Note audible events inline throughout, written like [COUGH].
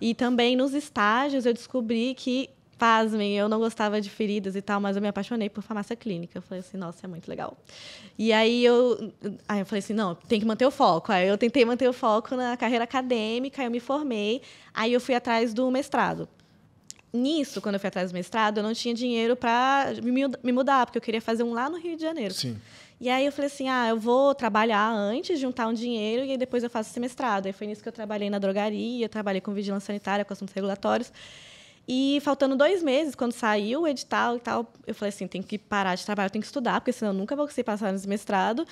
E também nos estágios eu descobri que, pasmem, eu não gostava de feridas e tal, mas eu me apaixonei por farmácia clínica. Eu falei assim, nossa, é muito legal. E aí eu, aí eu falei assim, não, tem que manter o foco. Aí eu tentei manter o foco na carreira acadêmica, eu me formei, aí eu fui atrás do mestrado nisso, quando eu fui atrás do mestrado, eu não tinha dinheiro para me mudar, porque eu queria fazer um lá no Rio de Janeiro. Sim. E aí eu falei assim, ah, eu vou trabalhar antes, juntar um dinheiro e depois eu faço esse mestrado. Aí foi nisso que eu trabalhei na drogaria, trabalhei com vigilância sanitária, com assuntos regulatórios. E faltando dois meses, quando saiu o edital e tal, eu falei assim, tem que parar de trabalhar, eu tenho que estudar, porque senão eu nunca vou conseguir passar no mestrado.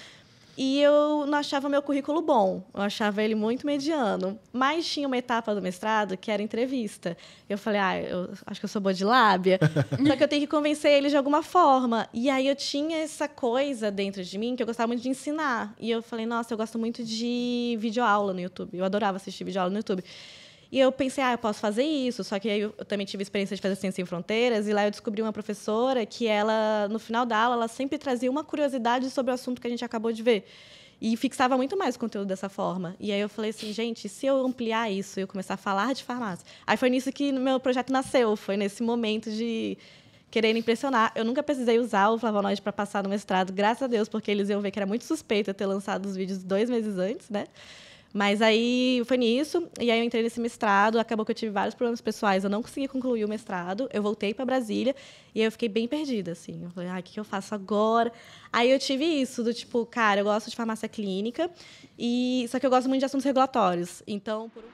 E eu não achava meu currículo bom, eu achava ele muito mediano. Mas tinha uma etapa do mestrado que era entrevista. Eu falei, ah, eu acho que eu sou boa de lábia, [LAUGHS] só que eu tenho que convencer ele de alguma forma. E aí eu tinha essa coisa dentro de mim que eu gostava muito de ensinar. E eu falei, nossa, eu gosto muito de videoaula no YouTube. Eu adorava assistir videoaula no YouTube. E eu pensei, ah, eu posso fazer isso. Só que aí eu também tive experiência de fazer Ciência Sem Fronteiras. E lá eu descobri uma professora que ela, no final da aula, ela sempre trazia uma curiosidade sobre o assunto que a gente acabou de ver. E fixava muito mais o conteúdo dessa forma. E aí eu falei assim, gente, se eu ampliar isso e eu começar a falar de farmácia. Aí foi nisso que meu projeto nasceu, foi nesse momento de querer impressionar. Eu nunca precisei usar o flavonoide para passar no mestrado, graças a Deus, porque eles iam ver que era muito suspeito eu ter lançado os vídeos dois meses antes, né? Mas aí foi nisso, e aí eu entrei nesse mestrado, acabou que eu tive vários problemas pessoais, eu não consegui concluir o mestrado, eu voltei para Brasília e aí eu fiquei bem perdida, assim. Eu falei, ah, o que eu faço agora? Aí eu tive isso, do tipo, cara, eu gosto de farmácia clínica, e só que eu gosto muito de assuntos regulatórios. Então, por um